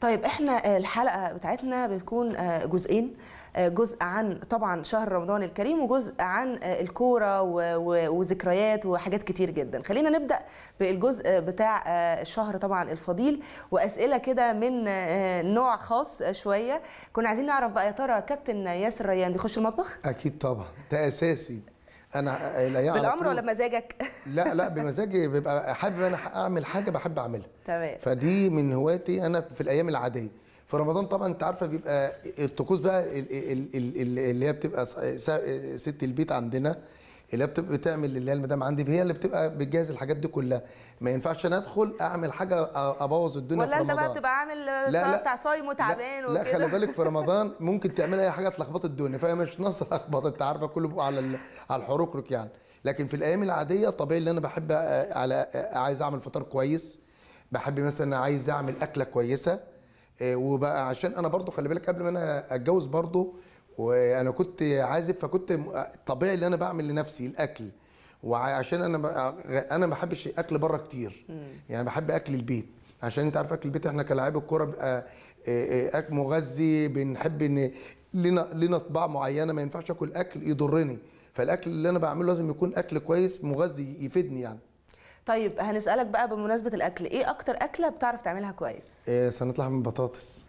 طيب احنا آه، الحلقه بتاعتنا بتكون آه، جزئين آه، جزء عن طبعا شهر رمضان الكريم وجزء عن الكوره وذكريات وحاجات كتير جدا خلينا نبدا بالجزء بتاع الشهر طبعا الفضيل واسئله كده من نوع خاص شويه كنا عايزين نعرف بقى يا ترى كابتن ياسر ريان بيخش المطبخ اكيد طبعا ده اساسي انا لا يعني بالامر ولا مزاجك لا لا بمزاجي ببقى حابب انا اعمل حاجه بحب اعملها تمام فدي من هواياتي انا في الايام العاديه في رمضان طبعا انت عارفه بيبقى الطقوس بقى اللي هي بتبقى ست البيت عندنا اللي بتبقى بتعمل اللي هي المدام عندي هي اللي بتبقى بتجهز الحاجات دي كلها ما ينفعش انا ادخل اعمل حاجه ابوظ الدنيا في رمضان ولا انت بقى تبقى عامل بتاع صايم وتعبان وكده لا خلي بالك في رمضان ممكن تعمل اي حاجه تلخبط الدنيا فهي مش ناصر اخبط انت عارفه كله بقى على على الحركرك يعني لكن في الايام العاديه طبيعي اللي انا بحب على عايز اعمل فطار كويس بحب مثلا عايز اعمل اكله كويسه آه، وبقى عشان انا برضو خلي بالك قبل ما انا اتجوز برضو وانا كنت عازب فكنت طبيعي اللي انا بعمل لنفسي الاكل وعشان انا انا ما بحبش اكل بره كتير يعني بحب اكل البيت عشان انت عارف اكل البيت احنا كلاعب الكوره بيبقى آه، آه، اكل مغذي بنحب ان لنا لنا طباع معينه ما ينفعش اكل اكل يضرني فالاكل اللي انا بعمله لازم يكون اكل كويس مغذي يفيدني يعني طيب هنسالك بقى بمناسبه الاكل ايه اكتر اكله بتعرف تعملها كويس إيه صينيه لحم البطاطس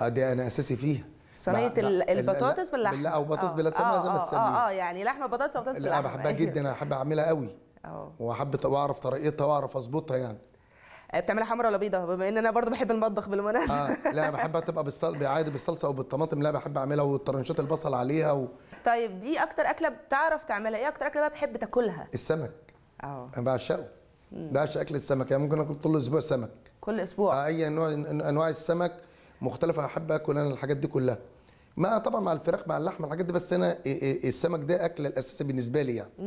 آه، دي انا اساسي فيها صينيه البطاطس باللحمه لا او بطاطس آه، بلا سمنه زي ما آه، آه، تسميها اه اه يعني لحمه بطاطس وبطاطس باللحمه أيوه. انا بحبها جدا انا بحب اعملها قوي اه واحب اعرف طريقتها واعرف اظبطها يعني بتعملها حمرا ولا بيضه بما ان انا برضو بحب المطبخ بالمناسبه آه لا بحبها تبقى بالصل عادي بالصلصه او بالطماطم لا بحب اعملها وطرنشات البصل عليها و... طيب دي اكتر اكله بتعرف تعملها ايه اكتر اكله بقى بتحب تاكلها السمك اه انا بعشقه بعشق اكل السمك يعني ممكن اكل طول الاسبوع سمك كل اسبوع آه اي نوع انواع السمك مختلفه احب اكل انا الحاجات دي كلها مع طبعا مع الفراخ مع اللحمه الحاجات دي بس انا إيه، إيه، إيه، السمك ده اكله الاساسيه بالنسبه لي يعني